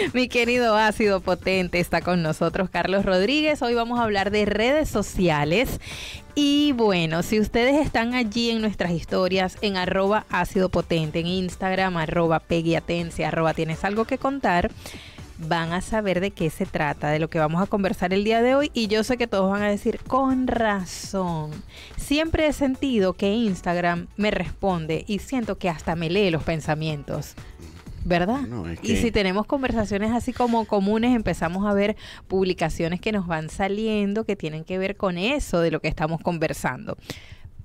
Mi querido ácido potente está con nosotros Carlos Rodríguez. Hoy vamos a hablar de redes sociales. Y bueno, si ustedes están allí en nuestras historias, en arroba ácido potente, en Instagram, arroba peguiatense, arroba tienes algo que contar, van a saber de qué se trata, de lo que vamos a conversar el día de hoy. Y yo sé que todos van a decir, con razón, siempre he sentido que Instagram me responde y siento que hasta me lee los pensamientos. ¿Verdad? Y si tenemos conversaciones así como comunes, empezamos a ver publicaciones que nos van saliendo que tienen que ver con eso de lo que estamos conversando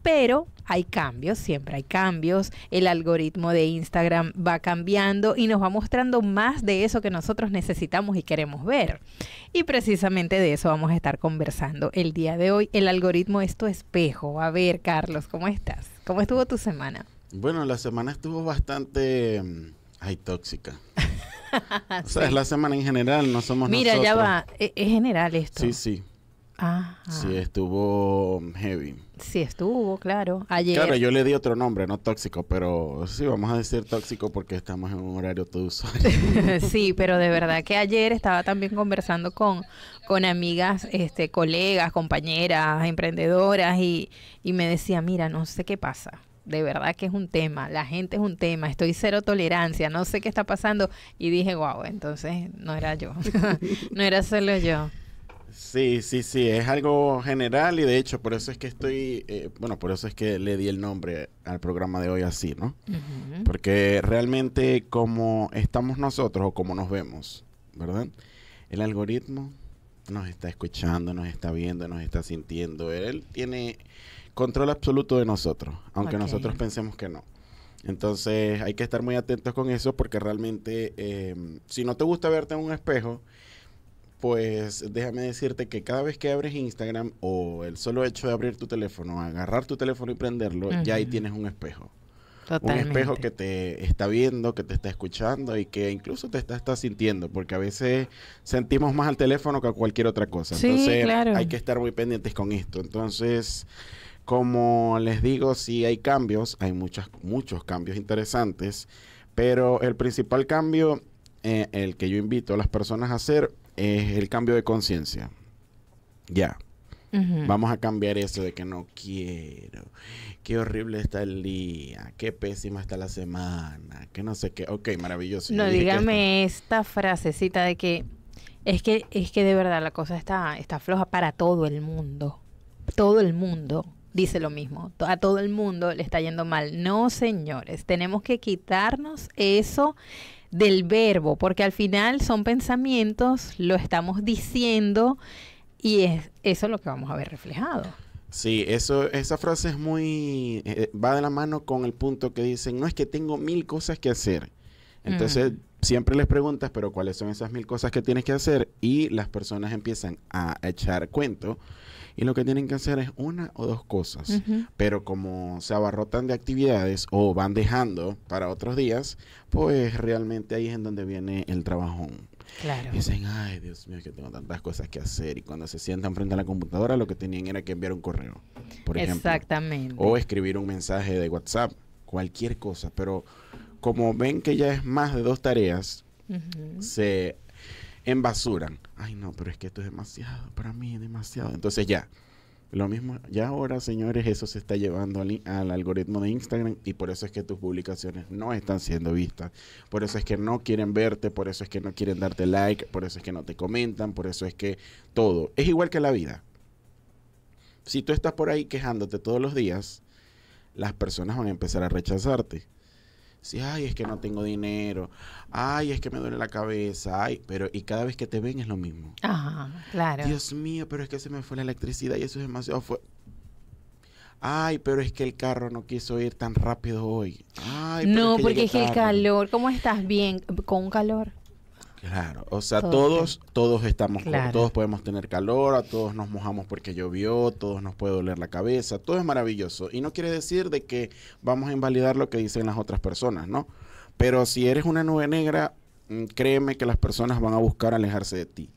pero hay cambios, siempre hay cambios. El algoritmo de Instagram va cambiando y nos va mostrando más de eso que nosotros necesitamos y queremos ver. Y precisamente de eso vamos a estar conversando el día de hoy. El algoritmo es tu espejo. A ver, Carlos, ¿cómo estás? ¿Cómo estuvo tu semana? Bueno, la semana estuvo bastante mm, Ay, tóxica. o sea, es la semana en general, no somos Mira, ya va, e, es, general esto. Sí, sí. Ajá. Sí, estuvo heavy. Sí, estuvo, claro. Ayer. Claro, yo le di otro nombre, no tóxico, pero sí, vamos a decir tóxico porque estamos en un horario todo suave. sí, pero de verdad que ayer estaba también conversando con, con amigas, este, colegas, compañeras, emprendedoras y, y me decía, mira, no sé qué pasa de verdad que es un tema, la gente es un tema, estoy cero tolerancia, no sé qué está pasando. Y dije, wow, entonces no era yo, no era solo yo. Sí, sí, sí, es algo general y de hecho por eso es que estoy, eh, bueno, por eso es que le di el nombre al programa de hoy así, ¿no? Porque realmente como estamos nosotros o como nos vemos, ¿verdad? El algoritmo nos está escuchando, nos está viendo, nos está sintiendo, él tiene control absoluto de nosotros, aunque nosotros pensemos que no. Entonces hay que estar muy atentos con eso porque realmente em, si no te gusta verte en un espejo, pues déjame decirte que cada vez que abres Instagram o el solo hecho de abrir tu teléfono, agarrar tu teléfono y prenderlo, ya ahí tienes un espejo. Un espejo que te está viendo, que te está escuchando y que incluso te está, está sintiendo, porque a veces sentimos más al teléfono que a cualquier otra cosa. Entonces hay que estar muy pendientes con esto. Entonces como les digo, sí hay cambios, hay muchas, muchos cambios interesantes, pero el principal cambio, eh, el que yo invito a las personas a hacer, es el cambio de conciencia. Ya. Vamos a cambiar eso de que no quiero. Qué horrible está el día. Qué pésima está la semana. Que no sé qué. Ok, maravilloso. No, dígame esta frasecita de que es que es que de verdad la cosa está, está floja para todo el mundo. Todo el mundo dice lo mismo. A todo el mundo le está yendo mal. No, señores, tenemos que quitarnos eso del verbo, porque al final son pensamientos, lo estamos diciendo y es eso lo que vamos a ver reflejado. Sí, eso, esa frase es muy eh, va de la mano con el punto que dicen, no es que tengo mil cosas que hacer. Entonces, mm. siempre les preguntas, pero ¿cuáles son esas mil cosas que tienes que hacer? Y las personas empiezan a echar cuentos, y lo que tienen que hacer es una o dos cosas. Pero como se abarrotan de actividades o van dejando para otros días, pues realmente ahí es en donde viene el trabajón. Claro. dicen, ay, Dios mío, que tengo tantas cosas que hacer. Y cuando se sientan frente a la computadora, lo que tenían era que enviar un correo, por ejemplo. Exactamente. O escribir un mensaje de WhatsApp, cualquier cosa. Pero como ven que ya es más de dos tareas, se en basura. Ay, no, pero es que esto es demasiado para mí, demasiado. Entonces ya, lo mismo, ya ahora, señores, eso se está llevando al, algoritmo de Instagram y por eso es que tus publicaciones no están siendo vistas. Por eso es que no quieren verte, por eso es que no quieren darte like, por eso es que no te comentan, por eso es que todo. Es igual que la vida. Si tú estás por ahí quejándote todos los días, las personas van a empezar a rechazarte. Si, ay, es que no tengo dinero, ay, es que me duele la cabeza, ay, pero y cada vez que te ven es lo mismo. Ajá, claro. Dios mío, pero es que se me fue la electricidad y eso es demasiado Ay, pero es que el carro no quiso ir tan rápido hoy. Ay, pero no, porque es que el calor. ¿Cómo estás bien? ¿Con calor? Claro, o sea, todos, todos, estamos, con todos podemos tener calor, a todos nos mojamos porque llovió, todos nos puede doler la cabeza, todo es maravilloso. Y no quiere decir de que vamos a invalidar lo que dicen las otras personas, ¿no? Pero si eres una nube negra, mm, créeme que las personas van a buscar alejarse de ti,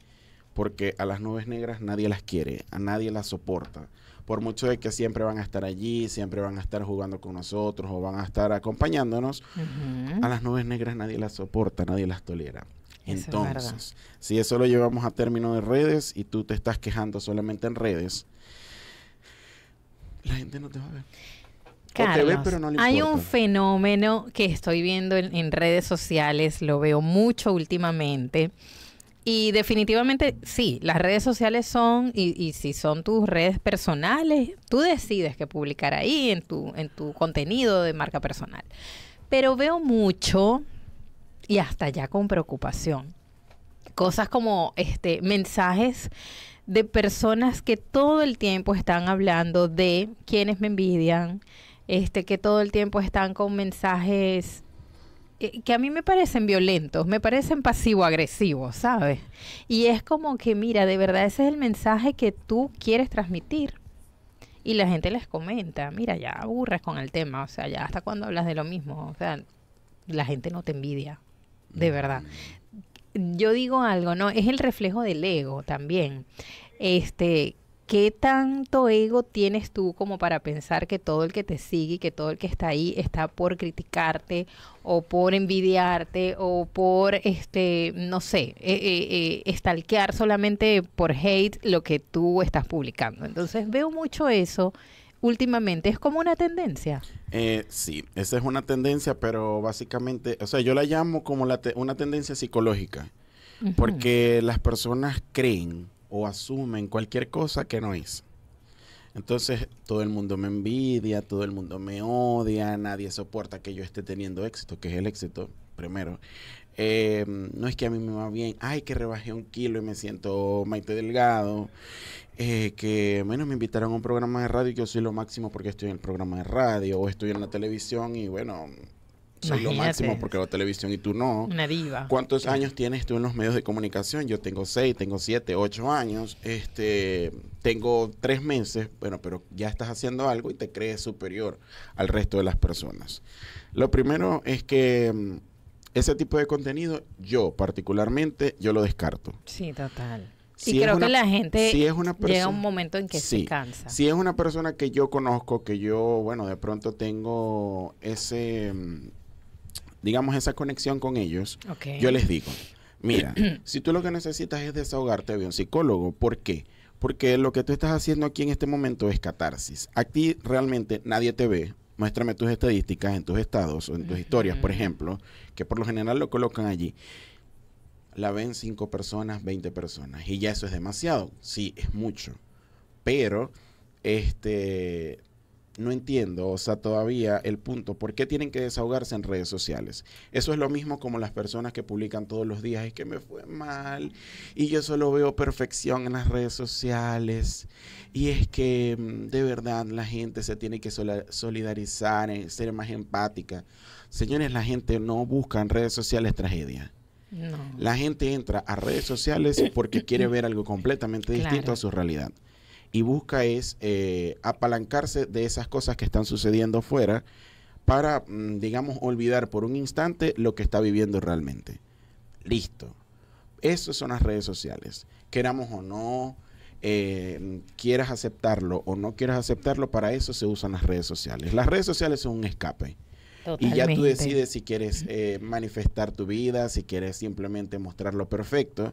porque a las nubes negras nadie las quiere, a nadie las soporta. Por mucho de que siempre van a estar allí, siempre van a estar jugando con nosotros o van a estar acompañándonos, a las nubes negras nadie las soporta, nadie las tolera. Entonces, si eso lo llevamos a término de redes y tú te estás quejando solamente en redes, la gente no te va a ver. hay un fenómeno que estoy viendo en, redes sociales, lo veo mucho últimamente. Y definitivamente, sí, las redes sociales son, y, si son tus redes personales, tú decides qué publicar ahí en tu, en tu contenido de marca personal. Pero veo mucho y hasta ya con preocupación. Cosas como este mensajes de personas que todo el tiempo están hablando de quienes me envidian, este que todo el tiempo están con mensajes eh, que a mí me parecen violentos, me parecen pasivo-agresivos, ¿sabes? Y es como que, mira, de verdad ese es el mensaje que tú quieres transmitir. Y la gente les comenta, mira, ya aburres con el tema, o sea, ya hasta cuando hablas de lo mismo, o sea, la gente no te envidia, de verdad. Yo digo algo, ¿no? Es el reflejo del ego también. Este, ¿qué tanto ego tienes tú como para pensar que todo el que te sigue y que todo el que está ahí está por criticarte o por envidiarte o por, este, no sé, eh, estalquear eh, eh, solamente por hate lo que tú estás publicando? Entonces veo mucho eso últimamente. ¿Es como una tendencia? Eh, sí, esa es una tendencia, pero básicamente, o sea, yo la llamo como la una tendencia psicológica, porque las personas creen o asumen cualquier cosa que no es. Entonces todo el mundo me envidia, todo el mundo me odia, nadie soporta que yo esté teniendo éxito, que es el éxito primero. Em, no es que a mí me va bien, ay, que rebajé un kilo y me siento Maite Delgado. Eh, que, bueno, me invitaron a un programa de radio y yo soy lo máximo porque estoy en el programa de radio o estoy en la televisión y, bueno, soy lo máximo porque la televisión y tú no. Una ¿Cuántos años tienes tú en los medios de comunicación? Yo tengo seis, tengo siete, ocho años. Este, tengo tres meses. Bueno, pero ya estás haciendo algo y te crees superior al resto de las personas. Lo primero es que em, ese tipo de contenido, yo particularmente, yo lo descarto. Sí, total. y creo que la gente si es un momento en que se cansa. Si es una persona que yo conozco, que yo, bueno, de pronto tengo ese, mm, digamos, esa conexión con ellos, yo les digo, mira, si tú lo que necesitas es desahogarte de un psicólogo, ¿por qué? Porque lo que tú estás haciendo aquí en este momento es catarsis. Aquí realmente nadie te ve, muéstrame tus estadísticas en tus estados o en tus historias, por ejemplo, que por lo general lo colocan allí. La ven cinco personas, 20 personas. Y ya eso es demasiado. Sí, es mucho. Pero, este, no entiendo, o sea, todavía el punto, ¿por qué tienen que desahogarse en redes sociales? Eso es lo mismo como las personas que publican todos los días, es que me fue mal y yo solo veo perfección en las redes sociales y es que mm, de verdad la gente se tiene que solidarizar, eh, ser más empática. Señores, la gente no busca en redes sociales tragedia. No. La gente entra a redes sociales porque quiere ver algo completamente distinto a su realidad y busca es eh, apalancarse de esas cosas que están sucediendo fuera para, mm, digamos, olvidar por un instante lo que está viviendo realmente. Listo. Esas son las redes sociales. Queramos o no, eh, quieras aceptarlo o no quieras aceptarlo, para eso se usan las redes sociales. Las redes sociales son un escape. Y ya tú decides si quieres eh, manifestar tu vida, si quieres simplemente mostrar lo perfecto,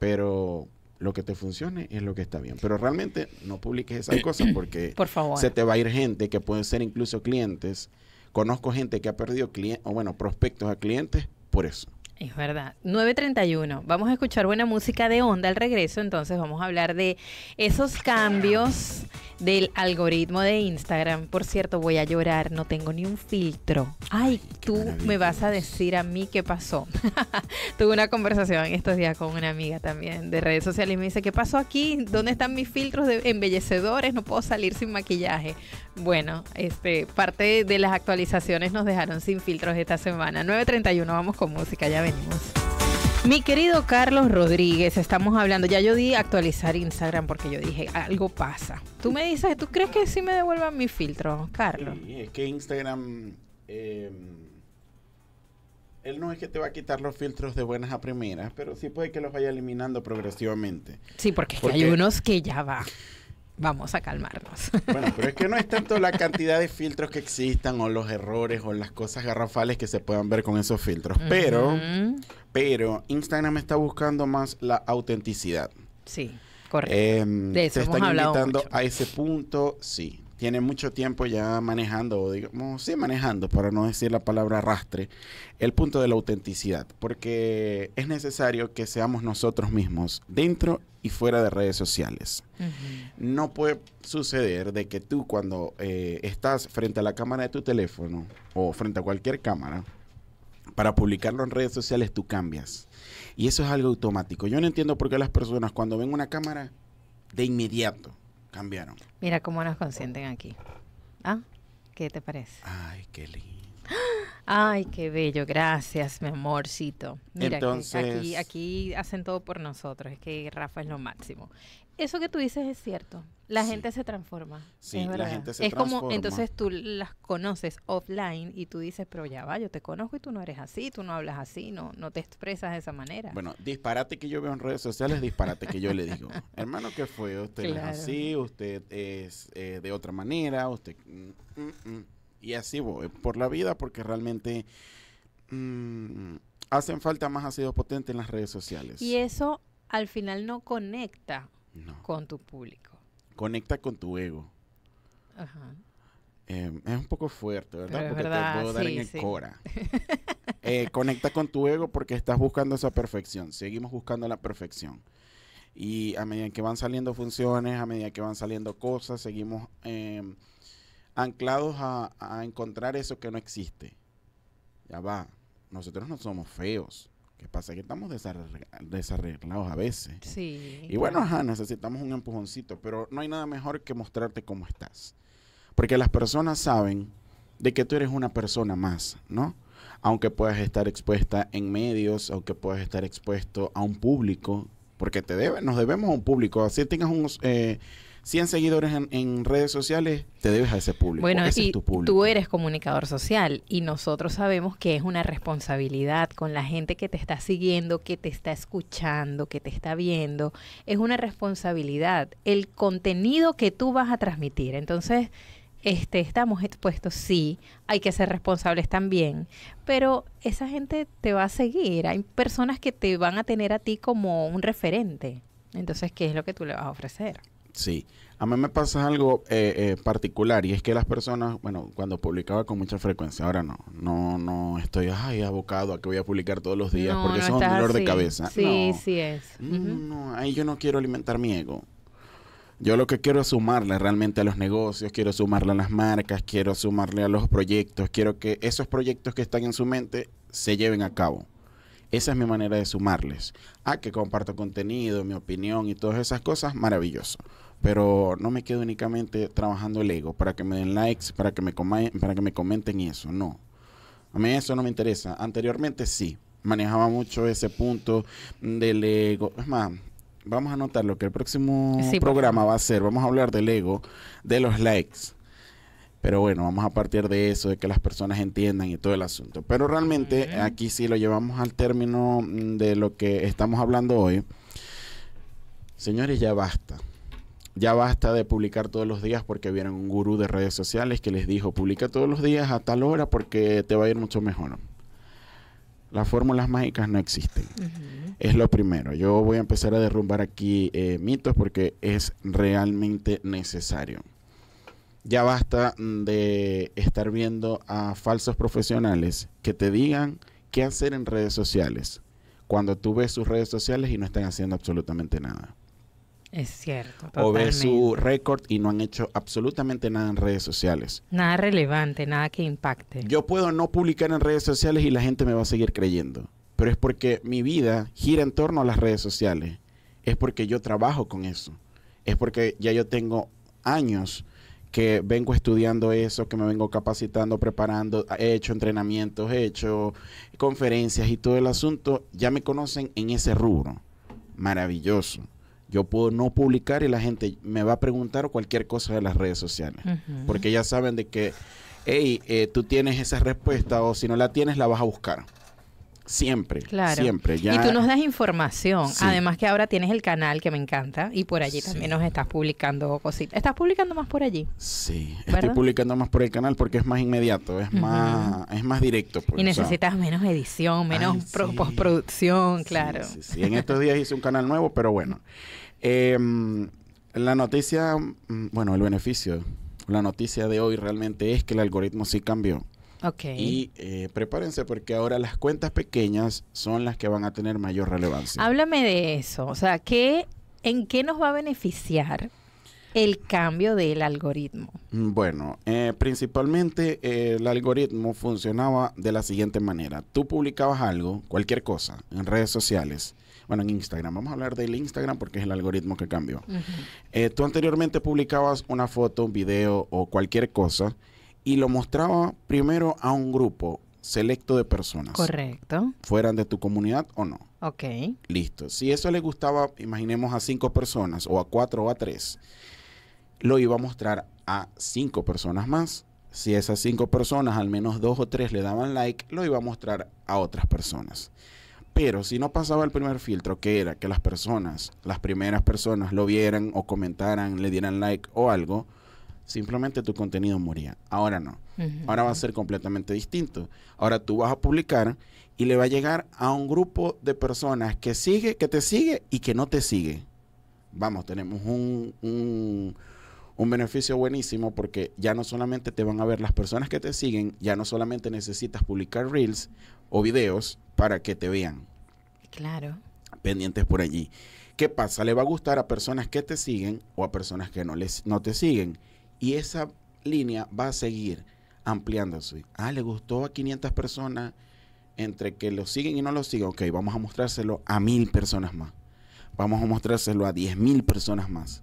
pero lo que te funcione es lo que está bien. Pero realmente no publiques esas cosas porque se te va a ir gente que pueden ser incluso clientes. Conozco gente que ha perdido clientes, o bueno, prospectos a clientes por eso. Es verdad. 9.31. Vamos a escuchar buena música de onda al regreso. Entonces vamos a hablar de esos cambios del algoritmo de Instagram. Por cierto, voy a llorar, no tengo ni un filtro. Ay, tú me vas a decir a mí qué pasó. Tuve una conversación estos días con una amiga también de redes sociales y me dice, ¿qué pasó aquí? ¿Dónde están mis filtros de embellecedores? No puedo salir sin maquillaje. Bueno, este, parte de las actualizaciones nos dejaron sin filtros esta semana. 9.31, vamos con música, ya venimos. Mi querido Carlos Rodríguez, estamos hablando, ya yo di actualizar Instagram porque yo dije, algo pasa. Tú me dices, ¿tú crees que sí me devuelvan mi filtro, Carlos? Sí, es que Instagram, em, él no es que te va a quitar los filtros de buenas a primeras, pero sí puede que los vaya eliminando progresivamente. Sí, porque, porque es que hay unos que ya va vamos a calmarnos. Bueno, pero es que no es tanto la cantidad de filtros que existan o los errores o las cosas garrafales que se puedan ver con esos filtros. Pero, pero Instagram está buscando más la autenticidad. Sí, correcto. Em, de te están invitando a ese punto, sí tiene mucho tiempo ya manejando, o digamos, sí manejando, para no decir la palabra arrastre, el punto de la autenticidad, porque es necesario que seamos nosotros mismos dentro y fuera de redes sociales. No puede suceder de que tú cuando eh, estás frente a la cámara de tu teléfono o frente a cualquier cámara, para publicarlo en redes sociales tú cambias. Y eso es algo automático. Yo no entiendo por qué las personas cuando ven una cámara, de inmediato, Cambiaron. Mira cómo nos consienten oh. aquí. ¿Ah? ¿Qué te parece? Ay, qué lindo. Ay, qué bello, gracias, mi amorcito. Mira, aquí, aquí hacen todo por nosotros, es que Rafa es lo máximo eso que tú dices es cierto. La gente se transforma. Sí, la gente se es como, entonces tú las conoces offline y tú dices, pero ya va, yo te conozco y tú no eres así, tú no hablas así, no, no te expresas de esa manera. Bueno, disparate que yo veo en redes sociales, disparate que yo le digo, hermano, ¿qué fue? Usted es así, usted es eh, de otra manera, usted... Mm, mm, mm". Y así voy por la vida porque realmente hacen falta más ácido potente en las redes sociales. Y eso al final no conecta con tu público. Conecta con tu ego. Em, es un poco fuerte, ¿verdad? porque te puedo dar en el cora. Eh, conecta con tu ego porque estás buscando esa perfección. Seguimos buscando la perfección. Y a medida que van saliendo funciones, a medida que van saliendo cosas, seguimos em, anclados a encontrar eso que no existe. Ya va. Nosotros no somos feos que pasa que estamos desarreglados a veces. Sí. Y bueno, ajá, necesitamos un empujoncito, pero no hay nada mejor que mostrarte cómo estás. Porque las personas saben de que tú eres una persona más, ¿no? Aunque puedas estar expuesta en medios, aunque puedas estar expuesto a un público, porque te nos debemos a un público. Así tengas un, eh, 100 seguidores en, redes sociales, te debes a ese público. Bueno, tu tú eres comunicador social y nosotros sabemos que es una responsabilidad con la gente que te está siguiendo, que te está escuchando, que te está viendo. Es una responsabilidad el contenido que tú vas a transmitir. Entonces, este, estamos expuestos, sí, hay que ser responsables también, pero esa gente te va a seguir. Hay personas que te van a tener a ti como un referente. Entonces, ¿qué es lo que tú le vas a ofrecer? Sí. A mí me pasa algo eh, eh, particular y es que las personas, bueno, cuando publicaba con mucha frecuencia, ahora no, no, no estoy, ay, abocado a que voy a publicar todos los días porque son es un dolor de cabeza. Sí, sí es. Mm, no, ahí yo no quiero alimentar mi ego. Yo lo que quiero es sumarle realmente a los negocios, quiero sumarle a las marcas, quiero sumarle a los proyectos, quiero que esos proyectos que están en su mente se lleven a cabo. Esa es mi manera de sumarles. Ah, que comparto contenido, mi opinión y todas esas cosas, maravilloso. Pero no me quedo únicamente trabajando el ego para que me den likes, para que me, coma, para que me comenten eso. No. A mí eso no me interesa. Anteriormente sí, manejaba mucho ese punto del ego. Es más, vamos a anotar lo que el próximo programa va a ser. Vamos a hablar del ego, de los likes pero bueno, vamos a partir de eso, de que las personas entiendan y todo el asunto. Pero realmente aquí sí lo llevamos al término mm, de lo que estamos hablando hoy. Señores, ya basta. Ya basta de publicar todos los días porque vieron un gurú de redes sociales que les dijo, publica todos los días a tal hora porque te va a ir mucho mejor. Las fórmulas mágicas no existen. Es lo primero. Yo voy a empezar a derrumbar aquí eh, mitos porque es realmente necesario ya basta mm, de estar viendo a falsos profesionales que te digan qué hacer en redes sociales cuando tú ves sus redes sociales y no están haciendo absolutamente nada. Es cierto. Totalmente. O ves su récord y no han hecho absolutamente nada en redes sociales. Nada relevante, nada que impacte. Yo puedo no publicar en redes sociales y la gente me va a seguir creyendo, pero es porque mi vida gira en torno a las redes sociales. Es porque yo trabajo con eso. Es porque ya yo tengo años que vengo estudiando eso, que me vengo capacitando, preparando, he hecho entrenamientos, he hecho conferencias y todo el asunto, ya me conocen en ese rubro. Maravilloso. Yo puedo no publicar y la gente me va a preguntar cualquier cosa de las redes sociales, porque ya saben de que, hey, eh, tú tienes esa respuesta o si no la tienes, la vas a buscar siempre, siempre. Ya... Y tú nos das información, además que ahora tienes el canal que me encanta y por allí también nos estás publicando cositas. ¿Estás publicando más por allí? Sí, estoy publicando más por el canal porque es más inmediato, es más es más directo. Pues, y necesitas menos edición, menos postproducción, claro. Sí, en estos días hice un canal nuevo, pero bueno. Em, la noticia, mm, bueno, el beneficio, la noticia de hoy realmente es que el algoritmo sí cambió. Y eh, prepárense porque ahora las cuentas pequeñas son las que van a tener mayor relevancia. Háblame de eso, o sea, ¿qué, ¿en qué nos va a beneficiar el cambio del algoritmo? Mm, bueno, eh, principalmente eh, el algoritmo funcionaba de la siguiente manera. Tú publicabas algo, cualquier cosa, en redes sociales. Bueno, en Instagram. Vamos a hablar del Instagram porque es el algoritmo que cambió. tú anteriormente publicabas una foto, un video o cualquier cosa y lo mostraba primero a un grupo selecto de personas. Correcto. Fueran de tu comunidad o no. Ok. Listo. Si eso le gustaba, imaginemos a cinco personas o a cuatro o a tres, lo iba a mostrar a cinco personas más. Si esas cinco personas, al menos dos o tres le daban like, lo iba a mostrar a otras personas. Pero si no pasaba el primer filtro, que era que las personas, las primeras personas lo vieran o comentaran, le dieran like o algo, Simplemente tu contenido moría. Ahora no. Ahora va a ser completamente distinto. Ahora tú vas a publicar y le va a llegar a un grupo de personas que sigue, que te sigue y que no te sigue. Vamos, tenemos un, un, un beneficio buenísimo porque ya no solamente te van a ver las personas que te siguen, ya no solamente necesitas publicar reels o videos para que te vean. Claro. Pendientes por allí. ¿Qué pasa? Le va a gustar a personas que te siguen o a personas que no, les, no te siguen. Y esa línea va a seguir ampliándose. Ah, le gustó a 500 personas entre que lo siguen y no lo siguen. Ok, vamos a mostrárselo a mil personas más. Vamos a mostrárselo a diez mil personas más.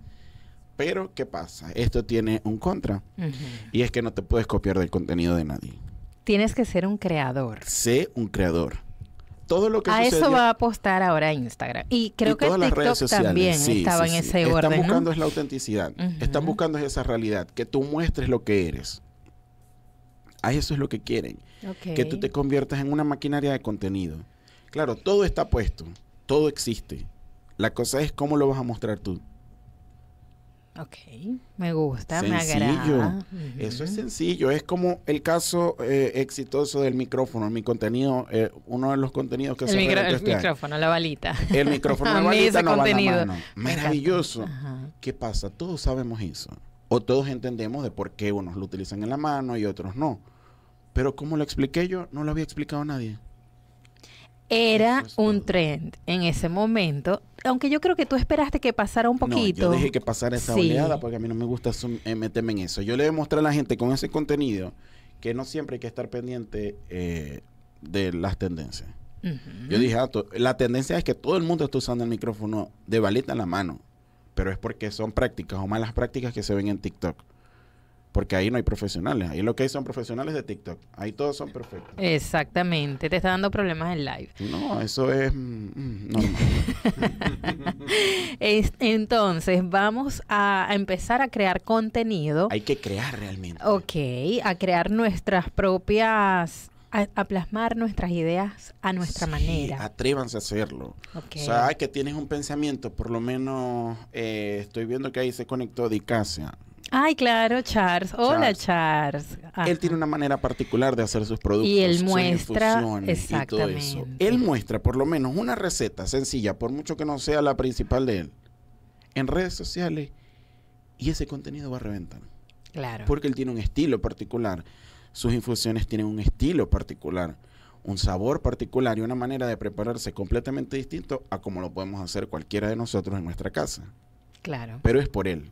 Pero, ¿qué pasa? Esto tiene un contra. Y es que no te puedes copiar del contenido de nadie. Tienes que ser un creador. Sé un creador todo lo que a eso va a apostar ahora Instagram y creo que todas TikTok también estaba en ese orden están buscando es la autenticidad están buscando esa realidad que tú muestres lo que eres a eso es lo que quieren que tú te conviertas en una maquinaria de contenido claro todo está puesto todo existe la cosa es cómo lo vas a mostrar tú Ok, me gusta, me agrada. Eso es sencillo, es como el caso eh, exitoso del micrófono, mi contenido, eh, uno de los contenidos que se se El este micrófono, la balita. El micrófono, la balita, no contenido. Maravilloso. ¿Qué pasa? Todos sabemos eso, o todos entendemos de por qué unos lo utilizan en la mano y otros no. Pero como lo expliqué yo, no lo había explicado nadie. Era un trend en ese momento. Aunque yo creo que tú esperaste que pasara un poquito. No, yo dije que pasara esa oleada porque a mí no me gusta eh, meterme en eso. Yo le demostré a la gente con ese contenido que no siempre hay que estar pendiente eh, de las tendencias. Yo dije, ah, la tendencia es que todo el mundo está usando el micrófono de balita en la mano, pero es porque son prácticas o malas prácticas que se ven en TikTok. Porque ahí no hay profesionales. Ahí lo que hay son profesionales de TikTok. Ahí todos son perfectos. Exactamente. Te está dando problemas en live. No, eso es mm, mm, es, entonces, vamos a empezar a crear contenido. Hay que crear realmente. Ok, a crear nuestras propias a, plasmar nuestras ideas a nuestra manera. Atrévanse a hacerlo. Okay. O sea, que tienes un pensamiento, por lo menos eh, estoy viendo que ahí se conectó Dicasia. Ay, claro, Charles. Hola, Charles. Él tiene una manera particular de hacer sus productos. Y él muestra. Exactamente. eso. Él muestra por lo menos una receta sencilla, por mucho que no sea la principal de él, en redes sociales y ese contenido va a reventar. Claro. Porque él tiene un estilo particular. Sus infusiones tienen un estilo particular, un sabor particular y una manera de prepararse completamente distinto a como lo podemos hacer cualquiera de nosotros en nuestra casa. Claro. Pero es por él.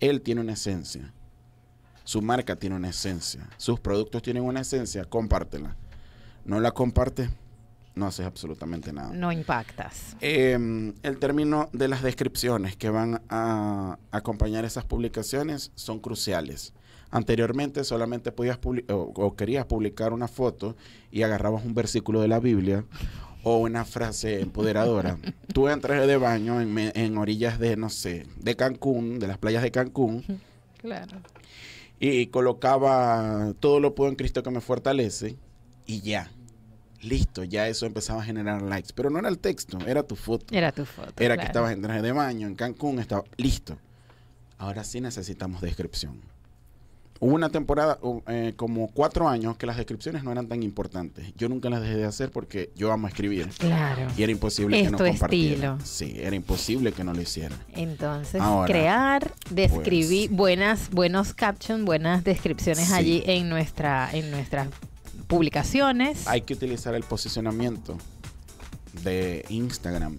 Él tiene una esencia. Su marca tiene una esencia. Sus productos tienen una esencia. Compártela. No la compartes, no haces absolutamente nada. No impactas. Em, el término de las descripciones que van a acompañar esas publicaciones son cruciales. Anteriormente solamente podías o, querías publicar una foto y agarrabas un versículo de la Biblia o una frase empoderadora. Tú en traje de baño en, orillas de, no sé, de Cancún, de las playas de Cancún. Claro. Y colocaba todo lo puedo en Cristo que me fortalece y ya. Listo, ya eso empezaba a generar likes. Pero no era el texto, era tu foto. Era tu foto. Era que estabas en traje de baño en Cancún, estaba listo. Ahora sí necesitamos descripción. Hubo una temporada, eh, como cuatro años, que las descripciones no eran tan importantes. Yo nunca las dejé de hacer porque yo amo escribir. Claro. Y era imposible que no compartiera. Estilo. Sí, era imposible que no lo hiciera. Entonces, crear, describir pues. buenas, buenos captions, buenas descripciones allí en nuestra, en nuestras publicaciones. Hay que utilizar el posicionamiento de Instagram.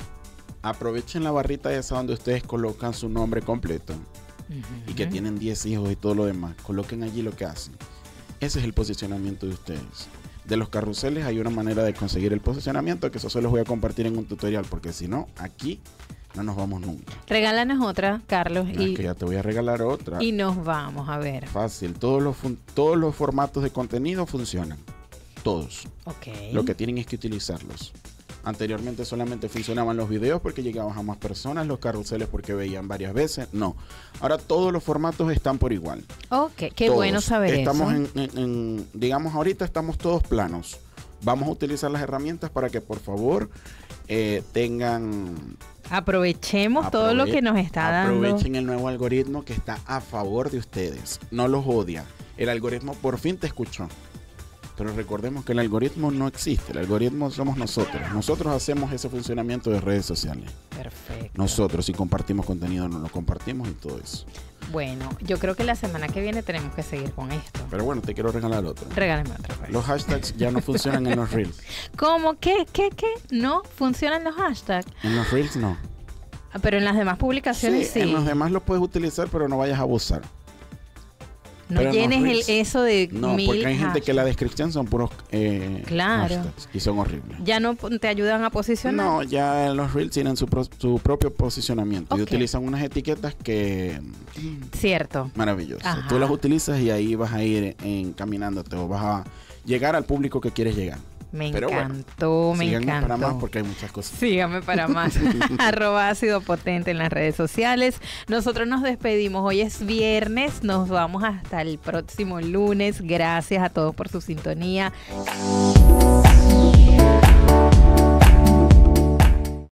Aprovechen la barrita esa donde ustedes colocan su nombre completo y que tienen 10 hijos y todo lo demás, coloquen allí lo que hacen. Ese es el posicionamiento de ustedes. De los carruseles hay una manera de conseguir el posicionamiento que eso se los voy a compartir en un tutorial porque si no, aquí no nos vamos nunca. Regálanos otra, Carlos. Ah, y, que ya te voy a regalar otra. Y nos vamos, a ver. Fácil, todos los, todos los formatos de contenido funcionan. Todos. Lo que tienen es que utilizarlos. Anteriormente solamente funcionaban los videos porque llegaban a más personas, los carruseles porque veían varias veces. No. Ahora todos los formatos están por igual. Ok, qué bueno saber eso. Estamos en, digamos, ahorita estamos todos planos. Vamos a utilizar las herramientas para que por favor eh, tengan Aprovechemos todo lo que nos está dando. Aprovechen el nuevo algoritmo que está a favor de ustedes. No los odia. El algoritmo por fin te escuchó. Pero recordemos que el algoritmo no existe, el algoritmo somos nosotros. Nosotros hacemos ese funcionamiento de redes sociales. Perfecto. Nosotros, si compartimos contenido, no lo compartimos y todo eso. Bueno, yo creo que la semana que viene tenemos que seguir con esto. Pero bueno, te quiero regalar otro. Regálame otro. Pues. Los hashtags ya no funcionan en los reels. ¿Cómo? ¿Qué? ¿Qué? ¿Qué? ¿No funcionan los hashtags? En los reels no. Ah, pero en las demás publicaciones sí. sí. En los demás los puedes utilizar, pero no vayas a abusar. No tienes el eso de no, porque hay gente que la descripción son puros eh, claro. y son horribles. Ya no te ayudan a posicionar. No, ya los reels tienen su, su propio posicionamiento y utilizan unas etiquetas que cierto. Maravilloso. Tú las utilizas y ahí vas a ir encaminándote o vas a llegar al público que quieres llegar. Me encantó, me encantó. para más porque hay muchas cosas. Síganme para más. Arroba ácido potente en las redes sociales. Nosotros nos despedimos. Hoy es viernes. Nos vamos hasta el próximo lunes. Gracias a todos por su sintonía.